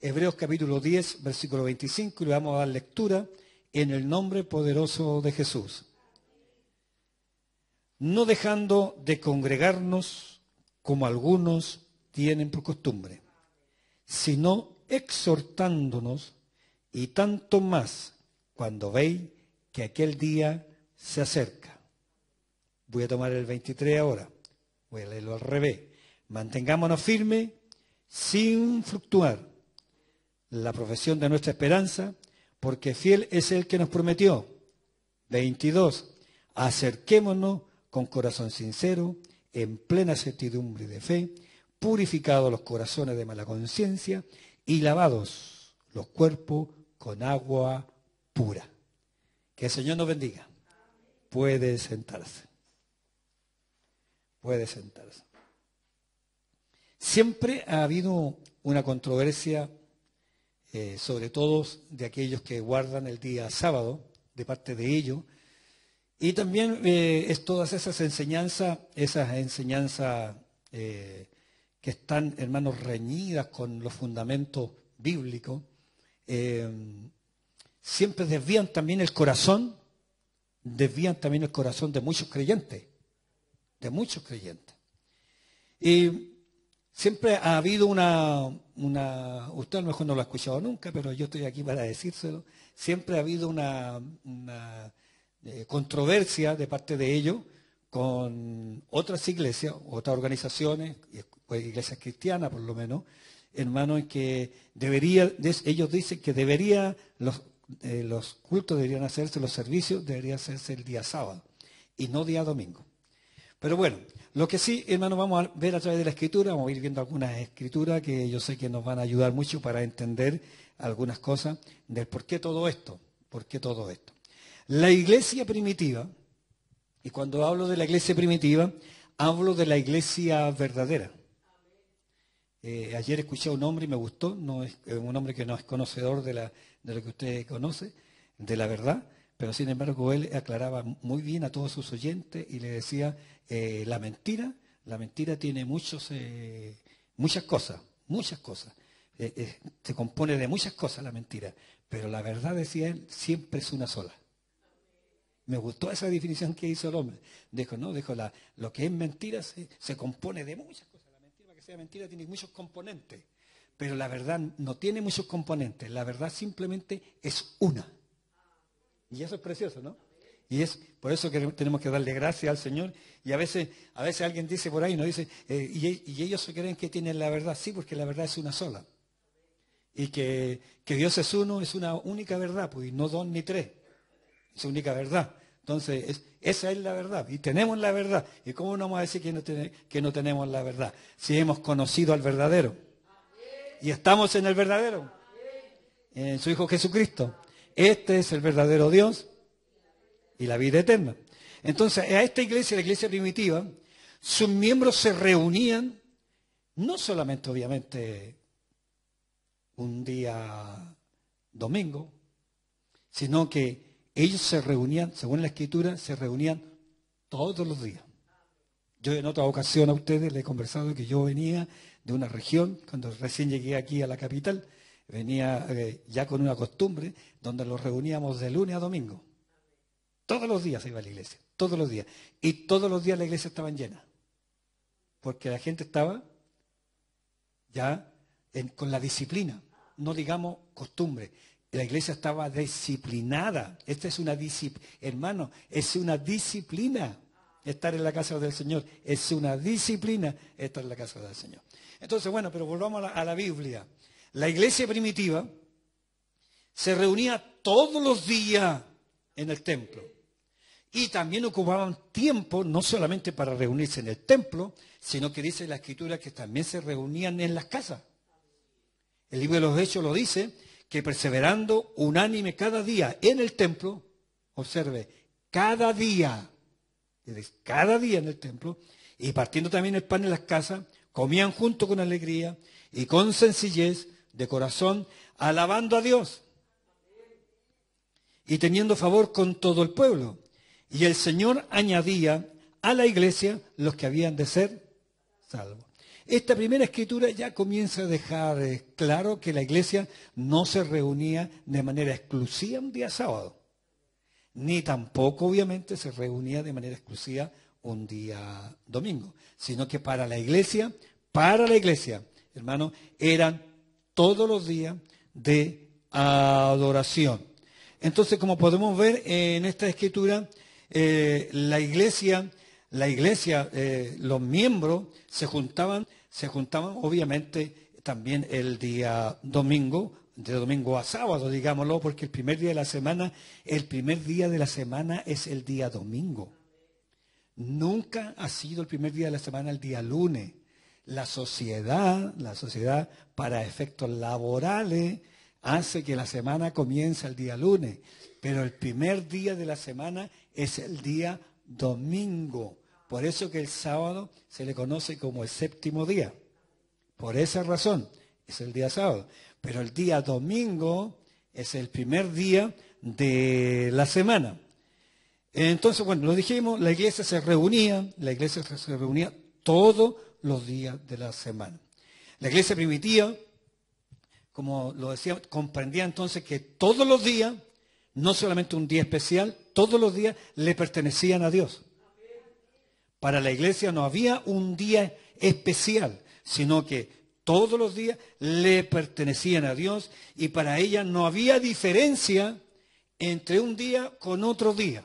Hebreos capítulo 10, versículo 25, y le vamos a dar lectura en el nombre poderoso de Jesús. No dejando de congregarnos como algunos tienen por costumbre, sino exhortándonos y tanto más cuando veis que aquel día se acerca. Voy a tomar el 23 ahora, voy a leerlo al revés. Mantengámonos firmes sin fluctuar la profesión de nuestra esperanza, porque fiel es el que nos prometió. 22. Acerquémonos con corazón sincero, en plena certidumbre de fe, purificados los corazones de mala conciencia y lavados los cuerpos con agua pura. Que el Señor nos bendiga. Puede sentarse. Puede sentarse. Siempre ha habido una controversia eh, sobre todo de aquellos que guardan el día sábado, de parte de ellos. Y también eh, es todas esas enseñanzas, esas enseñanzas eh, que están, hermanos, reñidas con los fundamentos bíblicos, siempre desvían también el corazón, desvían también el corazón de muchos creyentes, de muchos creyentes. Y Siempre ha habido una, usted a lo mejor no lo ha escuchado nunca, pero yo estoy aquí para decírselo, siempre ha habido una, eh, controversia de parte de ellos con otras iglesias, otras organizaciones, pues, iglesias cristianas por lo menos, hermanos, que debería, ellos dicen que debería, los, eh, los cultos deberían hacerse, los servicios deberían hacerse el día sábado y no día domingo. Pero bueno, lo que sí, hermanos, vamos a ver a través de la escritura, vamos a ir viendo algunas escrituras que yo sé que nos van a ayudar mucho para entender algunas cosas del por qué todo esto, por qué todo esto. La iglesia primitiva, y cuando hablo de la iglesia primitiva, hablo de la iglesia verdadera. Eh, ayer escuché a un hombre y me gustó, no es, eh, un hombre que no es conocedor de, de lo que usted conoce, de la verdad, pero sin embargo él aclaraba muy bien a todos sus oyentes y le decía eh, la mentira, la mentira tiene muchos, eh, muchas cosas, muchas cosas. Eh, se compone de muchas cosas la mentira, pero la verdad, decía él, siempre es una sola. Me gustó esa definición que hizo el hombre. Dijo, no, dijo, la, lo que es mentira se, compone de muchas cosas. La mentira, que sea mentira, tiene muchos componentes. Pero la verdad no tiene muchos componentes. La verdad simplemente es una. Y eso es precioso, ¿no? Y es por eso que tenemos que darle gracias al Señor. Y a veces, a veces alguien dice por ahí, nos dice, eh, y, ellos creen que tienen la verdad. Sí, porque la verdad es una sola. Y que, Dios es uno, es una única verdad, pues, no dos ni tres. Es única verdad. Entonces, esa es la verdad. Y tenemos la verdad. ¿Y cómo no vamos a decir que no, que no tenemos la verdad? Si hemos conocido al verdadero. Y estamos en el verdadero. En su Hijo Jesucristo. Este es el verdadero Dios y la vida eterna. Entonces, a esta iglesia, la iglesia primitiva, sus miembros se reunían, no solamente obviamente un día domingo, sino que ellos se reunían, según la escritura, se reunían todos los días. Yo en otra ocasión a ustedes les he conversado que yo venía de una región, cuando recién llegué aquí a la capital, venía eh, ya con una costumbre donde los reuníamos de lunes a domingo. Todos los días se iba a la iglesia, todos los días. Y todos los días la iglesia estaba llena. Porque la gente estaba ya con la disciplina, no digamos costumbre. La iglesia estaba disciplinada. Esta es una disciplina, hermano, es una disciplina. Estar en la casa del Señor es una disciplina estar en la casa del Señor. Entonces, bueno, pero volvamos a la Biblia. La iglesia primitiva se reunía todos los días en el templo. Y también ocupaban tiempo no solamente para reunirse en el templo, sino que dice la escritura que también se reunían en las casas. El libro de los Hechos lo dice, que perseverando unánime cada día en el templo, observe, cada día, cada día en el templo, y partiendo también el pan en las casas, comían junto con alegría y con sencillez de corazón, alabando a Dios y teniendo favor con todo el pueblo. Y el Señor añadía a la iglesia los que habían de ser salvos. Esta primera escritura ya comienza a dejar eh, claro que la iglesia no se reunía de manera exclusiva un día sábado, ni tampoco obviamente se reunía de manera exclusiva un día domingo, sino que para la iglesia, para la iglesia, hermano, eran todos los días de adoración. Entonces, como podemos ver en esta escritura, eh, la iglesia, la iglesia, eh, los miembros se juntaban, se juntaban obviamente también el día domingo, de domingo a sábado, digámoslo, porque el primer día de la semana, el primer día de la semana es el día domingo. Nunca ha sido el primer día de la semana el día lunes. La sociedad, la sociedad para efectos laborales, hace que la semana comience el día lunes, pero el primer día de la semana es el día domingo. Por eso que el sábado se le conoce como el séptimo día. Por esa razón es el día sábado. Pero el día domingo es el primer día de la semana. Entonces, bueno, lo dijimos, la iglesia se reunía, la iglesia se reunía todos los días de la semana. La iglesia primitiva, como lo decía, comprendía entonces que todos los días, no solamente un día especial, todos los días le pertenecían a Dios. Para la iglesia no había un día especial, sino que todos los días le pertenecían a Dios y para ella no había diferencia entre un día con otro día.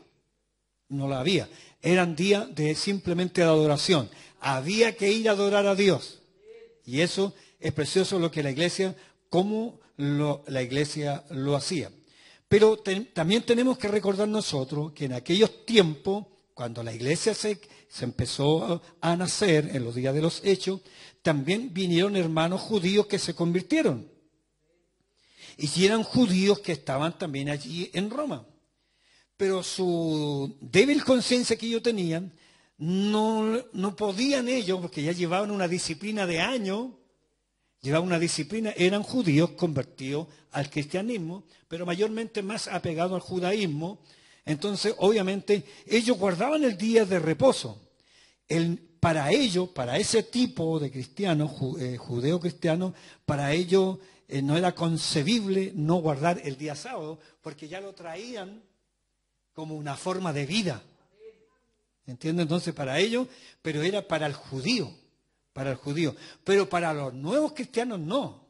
No la había. Eran días de simplemente adoración. Había que ir a adorar a Dios. Y eso es precioso lo que la iglesia, cómo la iglesia lo hacía. Pero también tenemos que recordar nosotros que en aquellos tiempos, cuando la iglesia se, empezó a nacer en los días de los hechos, también vinieron hermanos judíos que se convirtieron. Y eran judíos que estaban también allí en Roma. Pero su débil conciencia que ellos tenían, no, no podían ellos, porque ya llevaban una disciplina de años, llevaban una disciplina, eran judíos convertidos al cristianismo, pero mayormente más apegados al judaísmo. Entonces, obviamente, ellos guardaban el día de reposo. para ellos, para ese tipo de cristianos, eh, judeo cristiano para ellos eh, no era concebible no guardar el día sábado, porque ya lo traían como una forma de vida. ¿Entienden? Entonces, para ellos, pero era para el judío para el judío, pero para los nuevos cristianos no.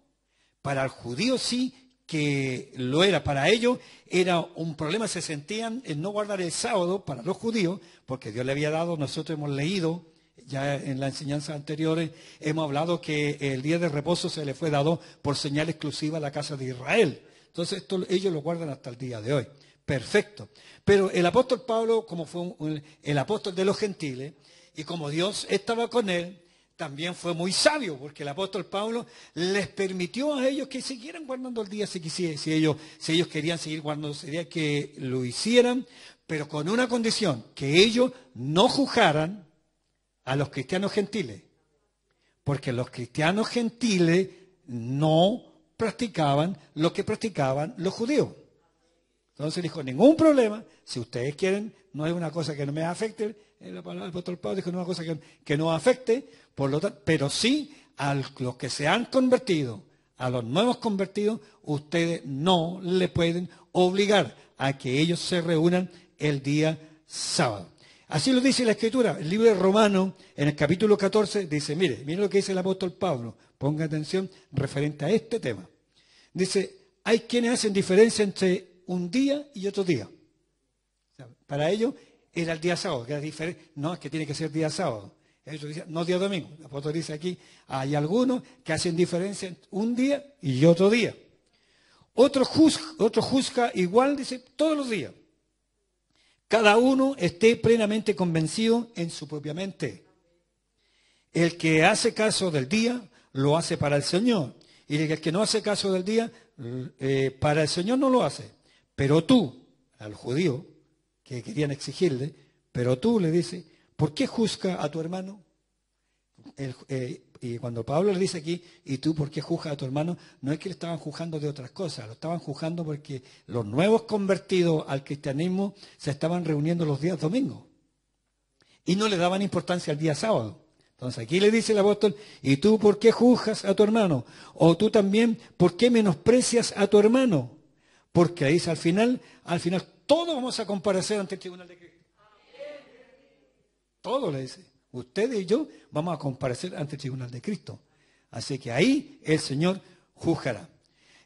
Para el judío sí que lo era. Para ellos era un problema, se sentían en no guardar el sábado para los judíos, porque Dios le había dado, nosotros hemos leído, ya en las enseñanzas anteriores hemos hablado que el día de reposo se le fue dado por señal exclusiva a la casa de Israel. Entonces esto, ellos lo guardan hasta el día de hoy. Perfecto. Pero el apóstol Pablo, como fue el apóstol de los gentiles, y como Dios estaba con él, también fue muy sabio, porque el apóstol Pablo les permitió a ellos que siguieran guardando el día si si ellos, querían seguir guardando sería que lo hicieran, pero con una condición, que ellos no juzgaran a los cristianos gentiles, porque los cristianos gentiles no practicaban lo que practicaban los judíos. Entonces dijo, ningún problema, si ustedes quieren, no es una cosa que no me afecte, eh, la palabra del apóstol Pablo dijo, no es una cosa que, no afecte, por lo tanto, pero sí a los que se han convertido, a los nuevos convertidos, ustedes no le pueden obligar a que ellos se reúnan el día sábado. Así lo dice la Escritura. El libro de Romano, en el capítulo 14, dice, mire, mire lo que dice el apóstol Pablo, ponga atención referente a este tema. Dice, hay quienes hacen diferencia entre un día y otro día. para ellos era el día sábado, que diferente. No, es que tiene que ser día sábado. Ellos dicen, no día domingo. La apóstol dice aquí, hay algunos que hacen diferencia un día y otro día. Otro juzga, otro juzga igual, dice, todos los días. Cada uno esté plenamente convencido en su propia mente. El que hace caso del día, lo hace para el Señor. Y el que no hace caso del día, eh, para el Señor no lo hace. Pero tú, al judío, que querían exigirle, pero tú le dices, ¿por qué juzga a tu hermano? Eh, y cuando Pablo le dice aquí, ¿y tú por qué juzgas a tu hermano? No es que le estaban juzgando de otras cosas, lo estaban juzgando porque los nuevos convertidos al cristianismo se estaban reuniendo los días domingos y no le daban importancia al día sábado. Entonces aquí le dice el apóstol, ¿y tú por qué juzgas a tu hermano? O tú también, ¿por qué menosprecias a tu hermano? Porque ahí al final, al final todos vamos a comparecer ante el tribunal de Cristo. Todos le dice. Ustedes y yo vamos a comparecer ante el tribunal de Cristo. Así que ahí el Señor juzgará.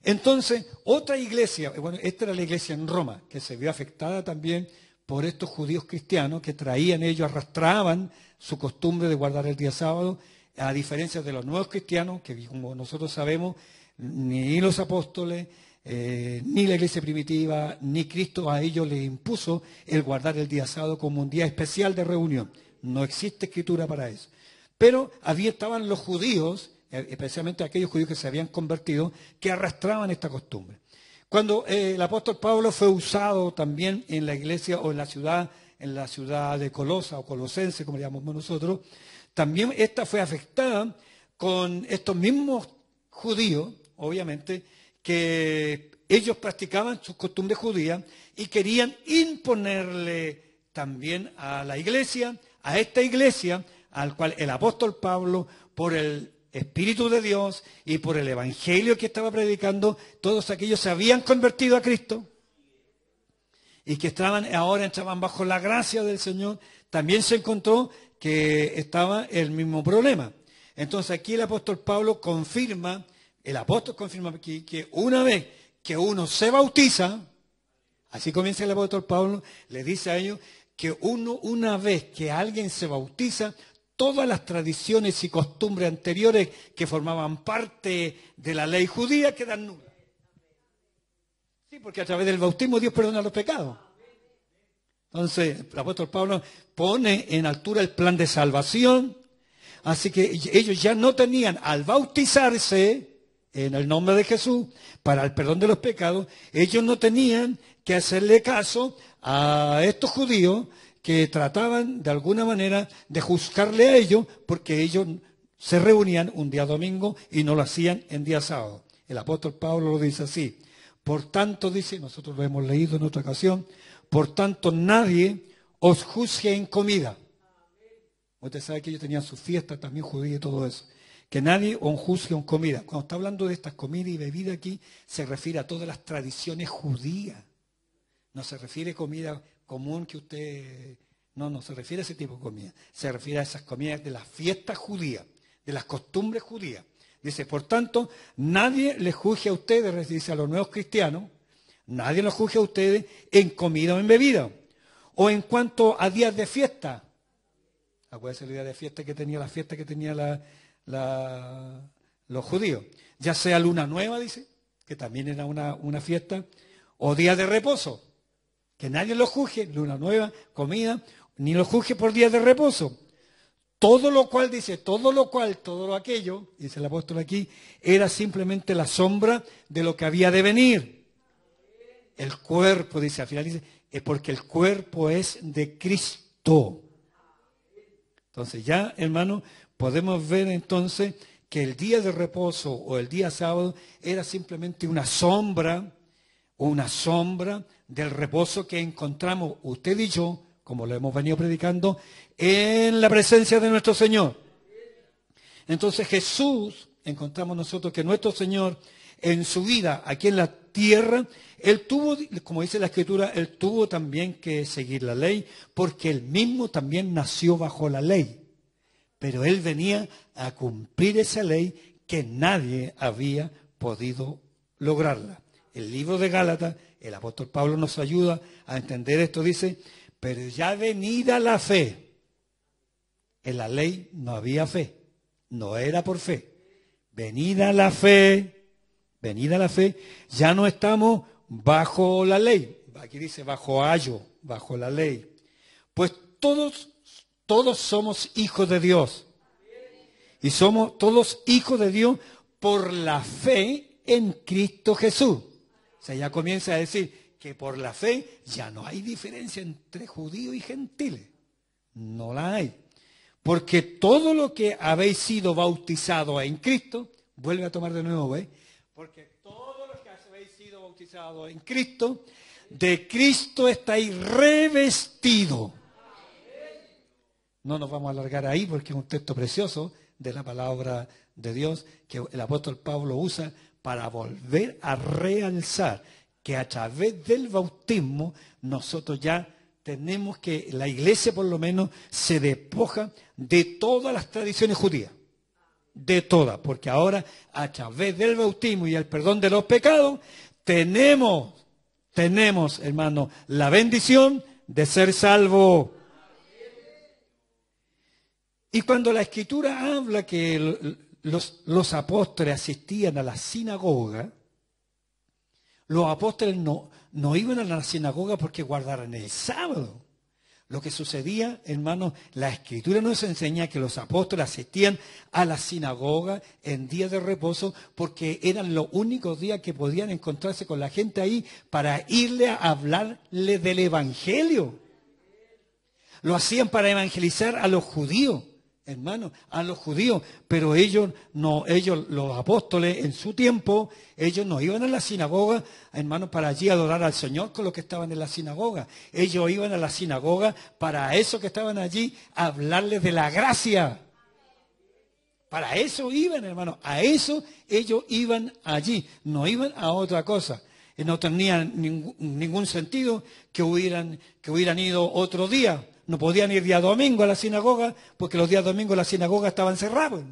Entonces, otra iglesia, eh, bueno, esta era la iglesia en Roma, que se vio afectada también por estos judíos cristianos que traían ellos, arrastraban su costumbre de guardar el día sábado, a diferencia de los nuevos cristianos, que como nosotros sabemos, ni los apóstoles, eh, ni la iglesia primitiva, ni Cristo a ellos les impuso el guardar el día sábado como un día especial de reunión. No existe escritura para eso. Pero había, estaban los judíos, eh, especialmente aquellos judíos que se habían convertido, que arrastraban esta costumbre. Cuando eh, el apóstol Pablo fue usado también en la iglesia o en la ciudad, en la ciudad de Colosa o Colosense, como le llamamos nosotros, también esta fue afectada con estos mismos judíos, obviamente, que ellos practicaban sus costumbres judías y querían imponerle también a la iglesia, a esta iglesia, al cual el apóstol Pablo, por el Espíritu de Dios y por el Evangelio que estaba predicando, todos aquellos se habían convertido a Cristo y que estaban ahora estaban bajo la gracia del Señor, también se encontró que estaba el mismo problema. Entonces aquí el apóstol Pablo confirma el apóstol confirma aquí que una vez que uno se bautiza, así comienza el apóstol Pablo, le dice a ellos que uno, una vez que alguien se bautiza, todas las tradiciones y costumbres anteriores que formaban parte de la ley judía quedan nulas. Sí, porque a través del bautismo Dios perdona los pecados. Entonces, el apóstol Pablo pone en altura el plan de salvación. Así que ellos ya no tenían, al bautizarse, en el nombre de Jesús para el perdón de los pecados, ellos no tenían que hacerle caso a estos judíos que trataban de alguna manera de juzgarle a ellos porque ellos se reunían un día domingo y no lo hacían en día sábado. El apóstol Pablo lo dice así. Por tanto, dice, nosotros lo hemos leído en otra ocasión, por tanto nadie os juzgue en comida. Usted sabe que ellos tenían su fiesta también judía y todo eso que nadie juzgue en comida. Cuando está hablando de estas comidas y bebidas aquí, se refiere a todas las tradiciones judías. No se refiere a comida común que usted... No, no se refiere a ese tipo de comida. Se refiere a esas comidas de las fiestas judías, de las costumbres judías. Dice, por tanto, nadie le juzgue a ustedes, dice a los nuevos cristianos, nadie los juzgue a ustedes en comida o en bebida. O en cuanto a días de fiesta. Acuérdense el día de fiesta que tenía la fiesta que tenía la, la, los judíos. Ya sea luna nueva, dice, que también era una, una fiesta, o día de reposo. Que nadie lo juzgue, luna nueva, comida, ni lo juzgue por día de reposo. Todo lo cual, dice, todo lo cual, todo lo aquello, dice el apóstol aquí, era simplemente la sombra de lo que había de venir. El cuerpo, dice, al final dice, es porque el cuerpo es de Cristo. Entonces ya, hermano, Podemos ver entonces que el día de reposo o el día sábado era simplemente una sombra, una sombra del reposo que encontramos usted y yo, como lo hemos venido predicando, en la presencia de nuestro Señor. Entonces Jesús, encontramos nosotros que nuestro Señor en su vida aquí en la tierra, él tuvo, como dice la escritura, él tuvo también que seguir la ley, porque él mismo también nació bajo la ley pero él venía a cumplir esa ley que nadie había podido lograrla. El libro de Gálatas, el apóstol Pablo nos ayuda a entender esto, dice, pero ya venida la fe, en la ley no había fe, no era por fe. Venida la fe, venida la fe, ya no estamos bajo la ley. Aquí dice bajo ayo, bajo la ley. Pues todos todos somos hijos de Dios. Y somos todos hijos de Dios por la fe en Cristo Jesús. O sea, ya comienza a decir que por la fe ya no hay diferencia entre judío y gentil. No la hay. Porque todo lo que habéis sido bautizado en Cristo, vuelve a tomar de nuevo, ¿eh? Porque todo lo que habéis sido bautizado en Cristo, de Cristo estáis revestido. No nos vamos a alargar ahí porque es un texto precioso de la palabra de Dios que el apóstol Pablo usa para volver a realzar que a través del bautismo nosotros ya tenemos que, la iglesia por lo menos, se despoja de todas las tradiciones judías. De todas, porque ahora a través del bautismo y el perdón de los pecados, tenemos, tenemos, hermano, la bendición de ser salvo. Y cuando la escritura habla que los, apóstoles asistían a la sinagoga, los apóstoles no, no iban a la sinagoga porque guardaran el sábado. Lo que sucedía, hermanos, la escritura nos enseña que los apóstoles asistían a la sinagoga en día de reposo porque eran los únicos días que podían encontrarse con la gente ahí para irle a hablarle del Evangelio. Lo hacían para evangelizar a los judíos hermano, a los judíos, pero ellos no, ellos, los apóstoles, en su tiempo, ellos no iban a la sinagoga, hermano, para allí adorar al Señor con los que estaban en la sinagoga. Ellos iban a la sinagoga para eso que estaban allí, hablarles de la gracia. Para eso iban, hermano, a eso ellos iban allí, no iban a otra cosa. Eh, no tenía ningún, ningún sentido que hubieran, que hubieran ido otro día no podían ir día domingo a la sinagoga porque los días domingos la sinagoga estaban cerrados.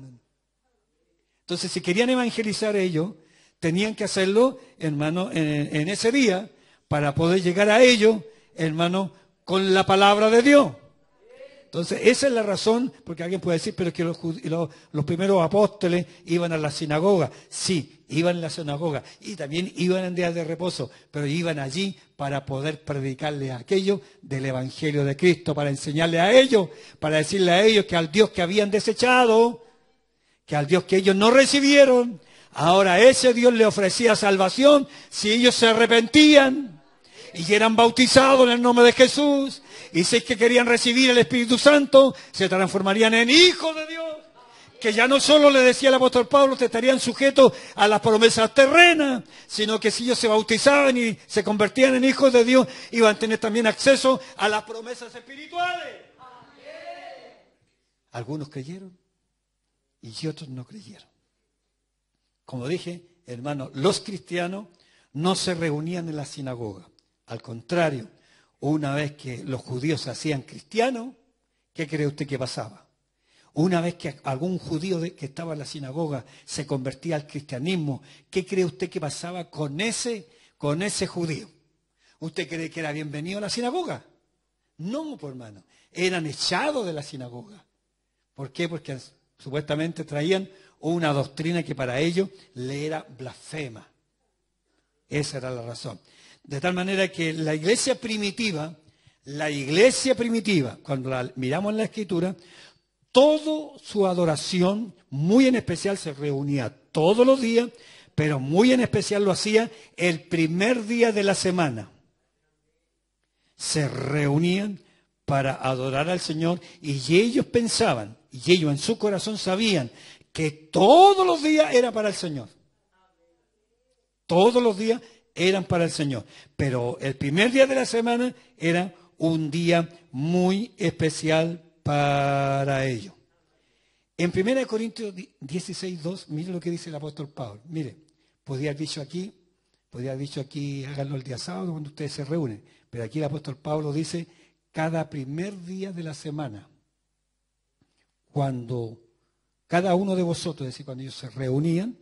Entonces, si querían evangelizar ellos, tenían que hacerlo, hermano, en, en ese día para poder llegar a ellos, hermano, con la palabra de Dios. Entonces, esa es la razón, porque alguien puede decir, pero que los, primeros apóstoles iban a la sinagoga. Sí, iban a la sinagoga y también iban en días de reposo, pero iban allí para poder predicarle a del Evangelio de Cristo, para enseñarle a ellos, para decirle a ellos que al Dios que habían desechado, que al Dios que ellos no recibieron, ahora ese Dios le ofrecía salvación si ellos se arrepentían y eran bautizados en el nombre de Jesús y si es que querían recibir el Espíritu Santo, se transformarían en hijos de Dios. Que ya no solo le decía el apóstol Pablo, que estarían sujetos a las promesas terrenas, sino que si ellos se bautizaban y se convertían en hijos de Dios, iban a tener también acceso a las promesas espirituales. Algunos creyeron y otros no creyeron. Como dije, hermano, los cristianos no se reunían en la sinagoga. Al contrario, una vez que los judíos se hacían cristianos, ¿qué cree usted que pasaba? Una vez que algún judío que estaba en la sinagoga se convertía al cristianismo, ¿qué cree usted que pasaba con ese, con ese judío? ¿Usted cree que era bienvenido a la sinagoga? No, por pues, hermano. Eran echados de la sinagoga. ¿Por qué? Porque supuestamente traían una doctrina que para ellos le era blasfema. Esa era la razón. De tal manera que la iglesia primitiva, la iglesia primitiva, cuando la miramos en la escritura, toda su adoración, muy en especial, se reunía todos los días, pero muy en especial lo hacía el primer día de la semana. Se reunían para adorar al Señor y ellos pensaban, y ellos en su corazón sabían que todos los días era para el Señor. Todos los días eran para el Señor. Pero el primer día de la semana era un día muy especial para ellos. En 1 Corintios 16, 2, mire lo que dice el apóstol Pablo. Mire, podría haber dicho aquí, podría haber dicho aquí, háganlo el día sábado cuando ustedes se reúnen. Pero aquí el apóstol Pablo dice, cada primer día de la semana, cuando cada uno de vosotros, es decir, cuando ellos se reunían,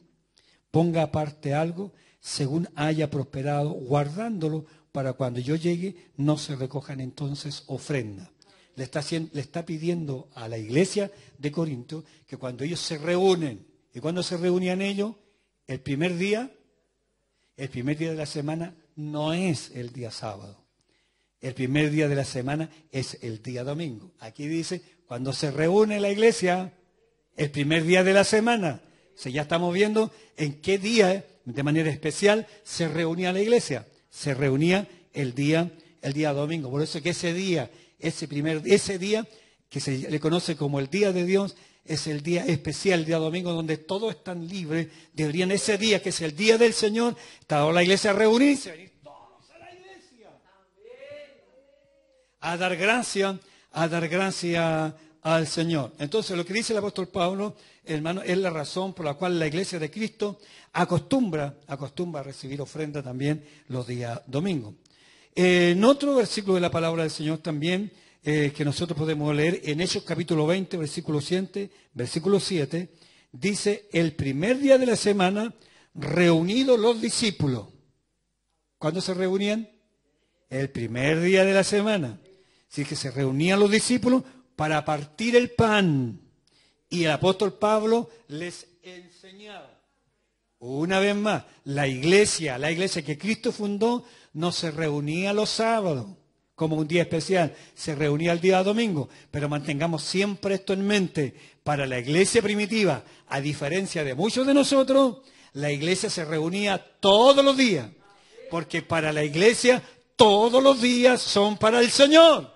ponga aparte algo según haya prosperado, guardándolo para cuando yo llegue no se recojan entonces ofrenda. Le está, le está pidiendo a la iglesia de Corinto que cuando ellos se reúnen, ¿y cuando se reunían ellos? El primer día, el primer día de la semana no es el día sábado. El primer día de la semana es el día domingo. Aquí dice, cuando se reúne la iglesia, el primer día de la semana ya estamos viendo en qué día, de manera especial, se reunía la iglesia. Se reunía el día, el día domingo. Por eso que ese día, ese primer, ese día que se le conoce como el día de Dios, es el día especial, el día domingo, donde todos están libres. Deberían ese día, que es el día del Señor, toda la iglesia a reunirse, a la iglesia. A dar gracia, a dar gracia al Señor. Entonces lo que dice el apóstol Pablo, hermano, es la razón por la cual la iglesia de Cristo acostumbra, acostumbra a recibir ofrenda también los días domingos. Eh, en otro versículo de la palabra del Señor también, eh, que nosotros podemos leer en Hechos capítulo 20, versículo 7, versículo 7, dice, el primer día de la semana, reunidos los discípulos. ¿Cuándo se reunían? El primer día de la semana. es que se reunían los discípulos para partir el pan. Y el apóstol Pablo les enseñaba. Una vez más, la iglesia, la iglesia que Cristo fundó, no se reunía los sábados como un día especial, se reunía el día domingo, pero mantengamos siempre esto en mente. Para la iglesia primitiva, a diferencia de muchos de nosotros, la iglesia se reunía todos los días, porque para la iglesia todos los días son para el Señor.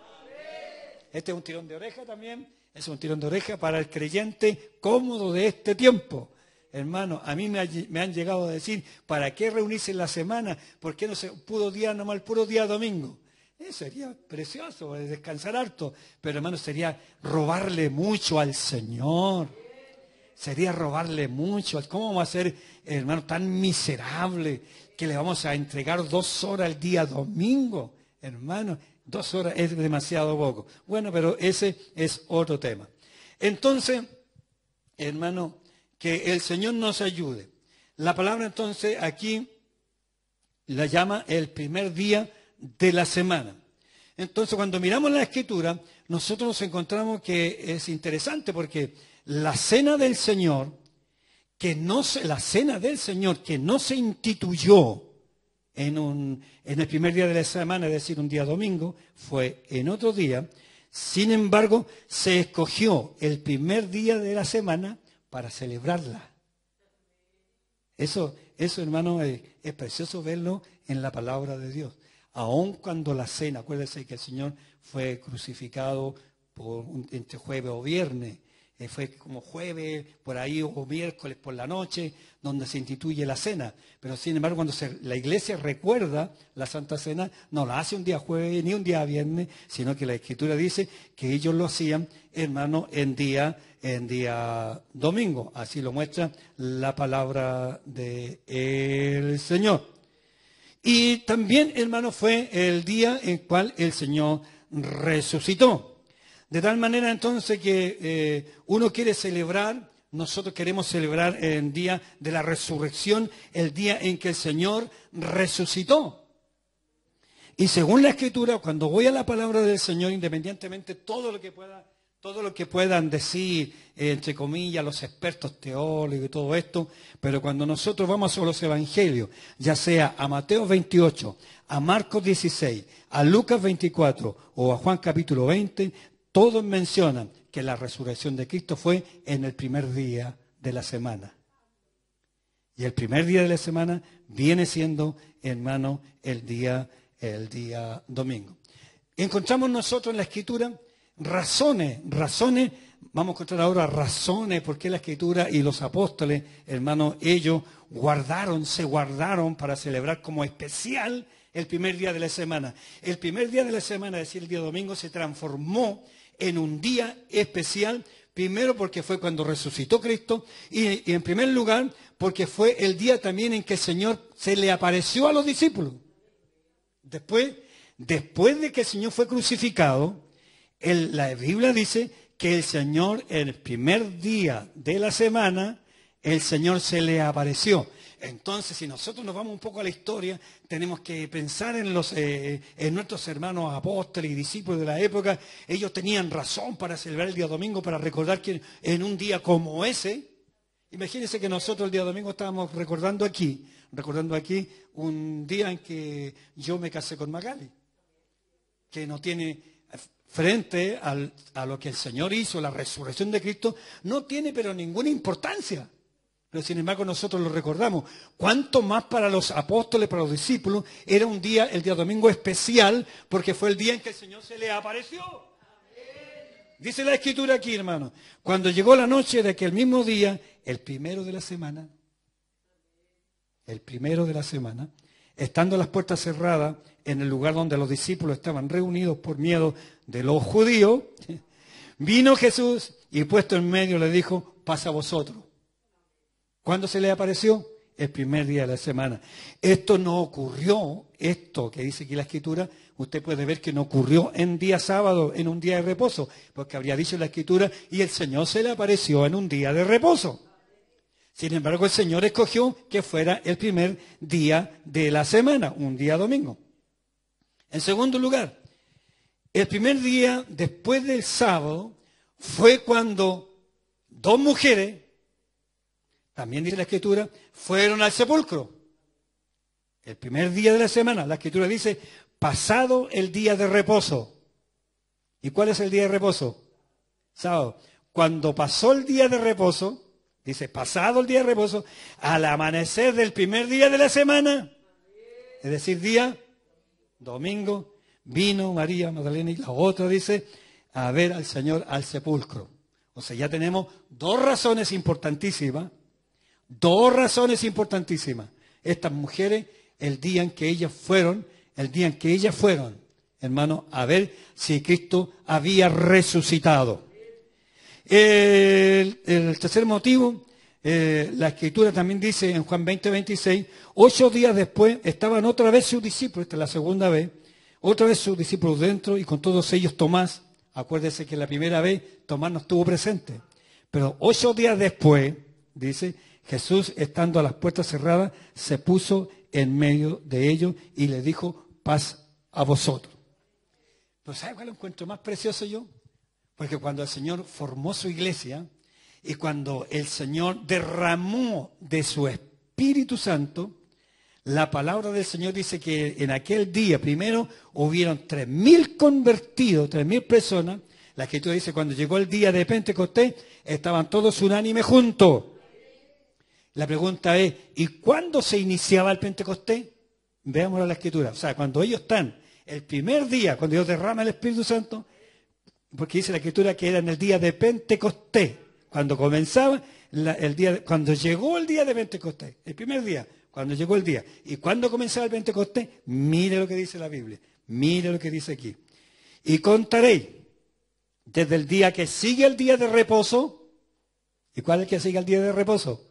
Este es un tirón de oreja también, es un tirón de oreja para el creyente cómodo de este tiempo. Hermano, a mí me, han llegado a decir, ¿para qué reunirse en la semana? ¿Por qué no se pudo día nomás, puro día domingo? Eso eh, sería precioso, eh, descansar harto, pero hermano, sería robarle mucho al Señor. Sería robarle mucho. ¿Cómo va a ser, hermano, tan miserable que le vamos a entregar dos horas al día domingo? Hermano, Dos horas es demasiado poco. Bueno, pero ese es otro tema. Entonces, hermano, que el Señor nos ayude. La palabra entonces aquí la llama el primer día de la semana. Entonces, cuando miramos la escritura, nosotros nos encontramos que es interesante porque la cena del Señor, que no se, la cena del Señor que no se instituyó en, el primer día de la semana, es decir, un día domingo, fue en otro día. Sin embargo, se escogió el primer día de la semana para celebrarla. Eso, eso hermano, es, precioso verlo en la palabra de Dios. Aun cuando la cena, acuérdese que el Señor fue crucificado por, entre jueves o viernes, eh, fue como jueves por ahí o miércoles por la noche, donde se instituye la cena. Pero sin embargo, cuando la iglesia recuerda la Santa Cena, no la hace un día jueves ni un día viernes, sino que la Escritura dice que ellos lo hacían, hermano, en día, en día domingo. Así lo muestra la palabra del el Señor. Y también, hermano, fue el día en cual el Señor resucitó. De tal manera entonces que eh, uno quiere celebrar nosotros queremos celebrar el día de la resurrección, el día en que el Señor resucitó. Y según la escritura, cuando voy a la palabra del Señor, independientemente todo lo que pueda, todo lo que puedan decir, eh, entre comillas, los expertos teólogos y todo esto, pero cuando nosotros vamos a los evangelios, ya sea a Mateo 28, a Marcos 16, a Lucas 24 o a Juan capítulo 20, todos mencionan que la resurrección de Cristo fue en el primer día de la semana. Y el primer día de la semana viene siendo, hermano, el día, el día domingo. Encontramos nosotros en la escritura razones, razones, vamos a encontrar ahora razones por qué la escritura y los apóstoles, hermano, ellos guardaron, se guardaron para celebrar como especial el primer día de la semana. El primer día de la semana, es decir, el día domingo, se transformó en un día especial, primero porque fue cuando resucitó Cristo y, en primer lugar porque fue el día también en que el Señor se le apareció a los discípulos. Después, después de que el Señor fue crucificado, la Biblia dice que el Señor el primer día de la semana, el Señor se le apareció. Entonces, si nosotros nos vamos un poco a la historia, tenemos que pensar eh, en, nuestros hermanos apóstoles y discípulos de la época. Ellos tenían razón para celebrar el día domingo, para recordar que en un día como ese, imagínense que nosotros el día domingo estábamos recordando aquí, recordando aquí un día en que yo me casé con Magali, que no tiene frente a lo que el Señor hizo, la resurrección de Cristo, no tiene pero ninguna importancia. Pero sin embargo nosotros lo recordamos. Cuanto más para los apóstoles, para los discípulos, era un día, el día domingo especial, porque fue el día en que el Señor se le apareció. Dice la escritura aquí, hermano. Cuando llegó la noche de aquel mismo día, el primero de la semana, el primero de la semana, estando las puertas cerradas en el lugar donde los discípulos estaban reunidos por miedo de los judíos, vino Jesús y puesto en medio le dijo, pasa a vosotros. ¿Cuándo se le apareció? El primer día de la semana. Esto no ocurrió, esto que dice aquí la escritura, usted puede ver que no ocurrió en día sábado, en un día de reposo, porque habría dicho la escritura, y el Señor se le apareció en un día de reposo. Sin embargo, el Señor escogió que fuera el primer día de la semana, un día domingo. En segundo lugar, el primer día después del sábado fue cuando dos mujeres también dice la escritura, fueron al sepulcro. El primer día de la semana, la escritura dice, pasado el día de reposo. ¿Y cuál es el día de reposo? Sábado. Cuando pasó el día de reposo, dice, pasado el día de reposo, al amanecer del primer día de la semana, es decir, día domingo, vino María Magdalena y la otra dice, a ver al Señor al sepulcro. O sea, ya tenemos dos razones importantísimas Dos razones importantísimas. Estas mujeres, el día en que ellas fueron, el día en que ellas fueron, hermano, a ver si Cristo había resucitado. El, tercer motivo, eh, la escritura también dice en Juan 20, 26, ocho días después estaban otra vez sus discípulos, esta es la segunda vez, otra vez sus discípulos dentro y con todos ellos Tomás, acuérdese que la primera vez Tomás no estuvo presente, pero ocho días después, dice, Jesús, estando a las puertas cerradas, se puso en medio de ellos y le dijo, paz a vosotros. ¿Pero sabe cuál encuentro más precioso yo? Porque cuando el Señor formó su iglesia y cuando el Señor derramó de su Espíritu Santo, la palabra del Señor dice que en aquel día primero hubieron tres mil convertidos, tres mil personas. La escritura dice, cuando llegó el día de Pentecostés, estaban todos unánime juntos la pregunta es, ¿y cuándo se iniciaba el Pentecostés? Veámoslo la escritura. O sea, cuando ellos están, el primer día, cuando Dios derrama el Espíritu Santo, porque dice la escritura que era en el día de Pentecostés, cuando comenzaba, el día, cuando llegó el día de Pentecostés, el primer día, cuando llegó el día. ¿Y cuando comenzaba el Pentecostés? Mire lo que dice la Biblia, mire lo que dice aquí. Y contaré desde el día que sigue el día de reposo. ¿Y cuál es el que sigue el día de reposo?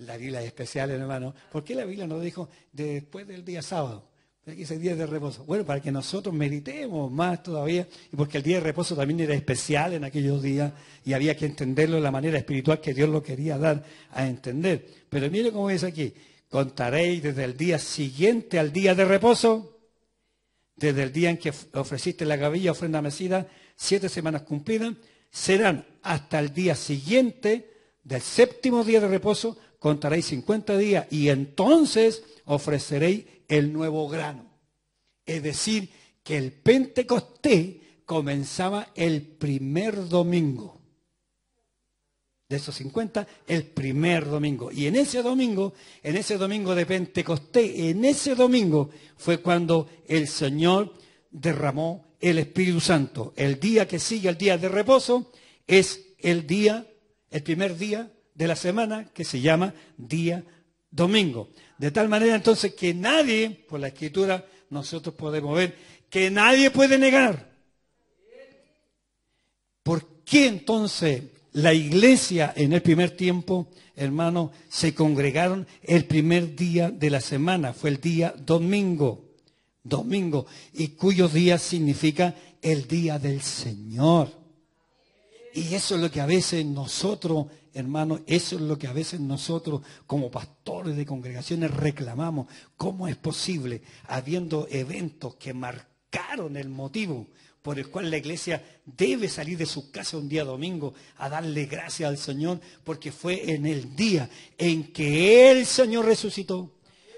La Biblia es especial, hermano. ¿Por qué la Biblia nos dijo después del día sábado? Aquí dice día de reposo. Bueno, para que nosotros meditemos más todavía, y porque el día de reposo también era especial en aquellos días, y había que entenderlo de la manera espiritual que Dios lo quería dar a entender. Pero mire cómo dice aquí, contaréis desde el día siguiente al día de reposo, desde el día en que ofreciste la gavilla ofrenda mesida siete semanas cumplidas, serán hasta el día siguiente del séptimo día de reposo contaréis 50 días y entonces ofreceréis el nuevo grano. Es decir, que el Pentecostés comenzaba el primer domingo. De esos 50, el primer domingo. Y en ese domingo, en ese domingo de Pentecostés, en ese domingo fue cuando el Señor derramó el Espíritu Santo. El día que sigue al día de reposo es el día, el primer día de la semana que se llama día domingo. De tal manera entonces que nadie, por la escritura nosotros podemos ver, que nadie puede negar. ¿Por qué entonces la iglesia en el primer tiempo, hermano, se congregaron el primer día de la semana? Fue el día domingo. Domingo, y cuyo día significa el día del Señor. Y eso es lo que a veces nosotros hermano, eso es lo que a veces nosotros como pastores de congregaciones reclamamos. ¿Cómo es posible, habiendo eventos que marcaron el motivo por el cual la iglesia debe salir de su casa un día domingo a darle gracias al Señor, porque fue en el día en que el Señor resucitó?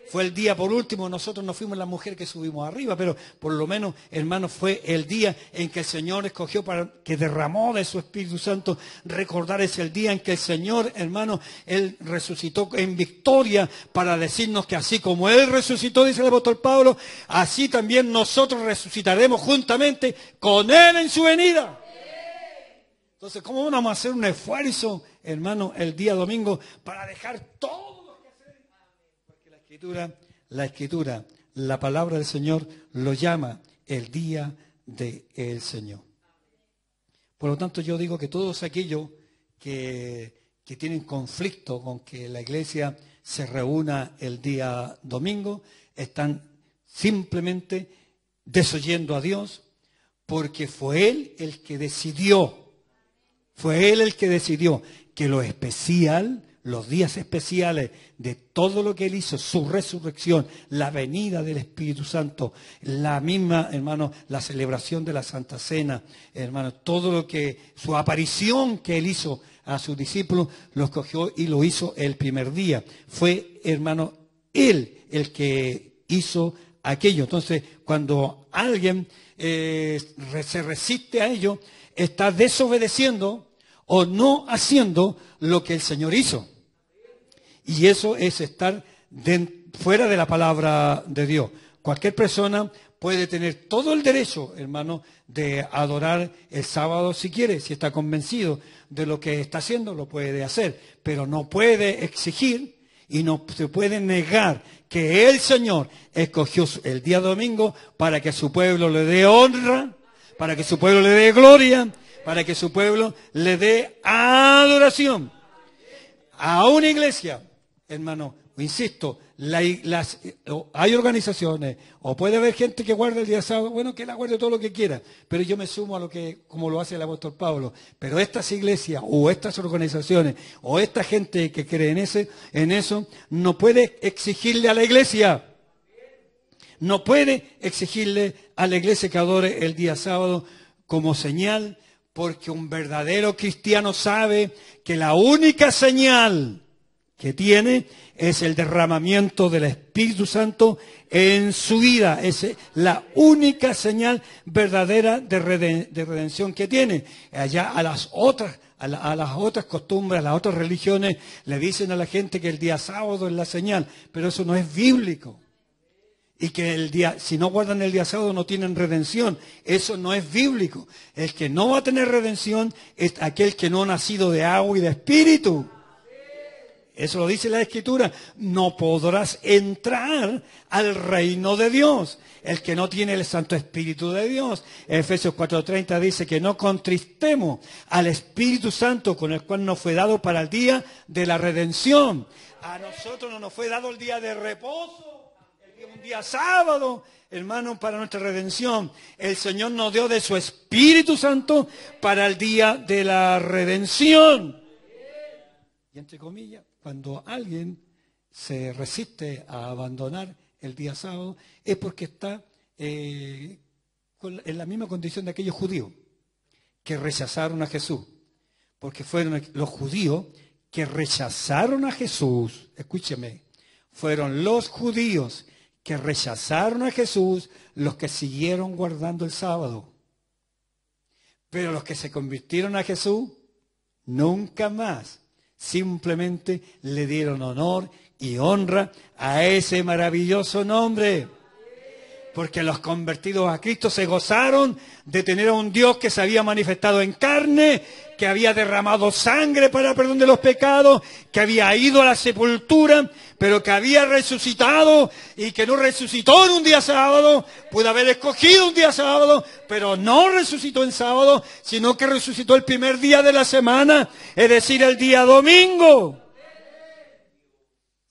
Fue el día por último, nosotros no fuimos la mujer que subimos arriba, pero por lo menos, hermano, fue el día en que el Señor escogió para que derramó de su Espíritu Santo. Recordar es el día en que el Señor, hermano, Él resucitó en victoria para decirnos que así como Él resucitó, dice el apóstol Pablo, así también nosotros resucitaremos juntamente con Él en su venida. Entonces, ¿cómo vamos a hacer un esfuerzo, hermano, el día domingo para dejar todo? la escritura, la palabra del Señor lo llama el día del Señor. Por lo tanto, yo digo que todos aquellos que, que tienen conflicto con que la iglesia se reúna el día domingo están simplemente desoyendo a Dios porque fue Él el que decidió, fue Él el que decidió que lo especial los días especiales de todo lo que Él hizo, su resurrección, la venida del Espíritu Santo, la misma, hermano, la celebración de la Santa Cena, hermano, todo lo que, su aparición que Él hizo a sus discípulos, los cogió y lo hizo el primer día. Fue, hermano, Él el que hizo aquello. Entonces, cuando alguien eh, se resiste a ello, está desobedeciendo o no haciendo lo que el Señor hizo. Y eso es estar fuera de la palabra de Dios. Cualquier persona puede tener todo el derecho, hermano, de adorar el sábado si quiere, si está convencido de lo que está haciendo, lo puede hacer, pero no puede exigir y no se puede negar que el Señor escogió el día domingo para que su pueblo le dé honra, para que su pueblo le dé gloria, para que su pueblo le dé adoración. A una iglesia hermano, insisto, eh, hay organizaciones, o puede haber gente que guarda el día sábado, bueno, que la guarde todo lo que quiera, pero yo me sumo a lo que, como lo hace el apóstol Pablo, pero estas iglesias o estas organizaciones o esta gente que cree en, ese, en eso, no puede exigirle a la iglesia. No puede exigirle a la iglesia que adore el día sábado como señal, porque un verdadero cristiano sabe que la única señal que tiene es el derramamiento del Espíritu Santo en su vida. Es la única señal verdadera de, redención que tiene. Allá a las otras a, las otras costumbres, a las otras religiones, le dicen a la gente que el día sábado es la señal, pero eso no es bíblico. Y que el día, si no guardan el día sábado no tienen redención. Eso no es bíblico. El que no va a tener redención es aquel que no ha nacido de agua y de espíritu. Eso lo dice la escritura. No podrás entrar al reino de Dios. El que no tiene el Santo Espíritu de Dios. Efesios 4:30 dice que no contristemos al Espíritu Santo con el cual nos fue dado para el día de la redención. A nosotros no nos fue dado el día de reposo. El día, un día sábado, hermano, para nuestra redención. El Señor nos dio de su Espíritu Santo para el día de la redención. Y entre comillas. Cuando alguien se resiste a abandonar el día sábado, es porque está eh, en la misma condición de aquellos judíos que rechazaron a Jesús. Porque fueron los judíos que rechazaron a Jesús, escúcheme, fueron los judíos que rechazaron a Jesús los que siguieron guardando el sábado. Pero los que se convirtieron a Jesús, nunca más Simplemente le dieron honor y honra a ese maravilloso nombre. Porque los convertidos a Cristo se gozaron de tener a un Dios que se había manifestado en carne, que había derramado sangre para perdón de los pecados, que había ido a la sepultura, pero que había resucitado y que no resucitó en un día sábado, puede haber escogido un día sábado, pero no resucitó en sábado, sino que resucitó el primer día de la semana, es decir, el día domingo.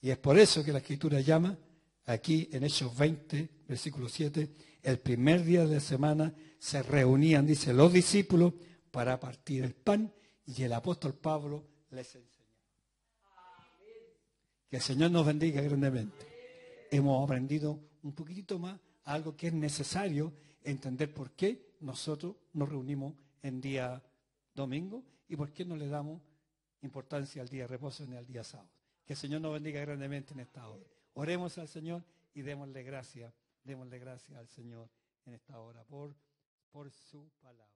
Y es por eso que la Escritura llama aquí en Hechos 20, versículo 7, el primer día de la semana se reunían, dice, los discípulos para partir el pan y el apóstol Pablo les enseñó. Que el Señor nos bendiga grandemente. Hemos aprendido un poquito más algo que es necesario entender por qué nosotros nos reunimos en día domingo y por qué no le damos importancia al día de reposo ni al día sábado. Que el Señor nos bendiga grandemente en esta hora. Oremos al Señor y démosle gracias Démosle gracias al Señor en esta hora por, por su palabra.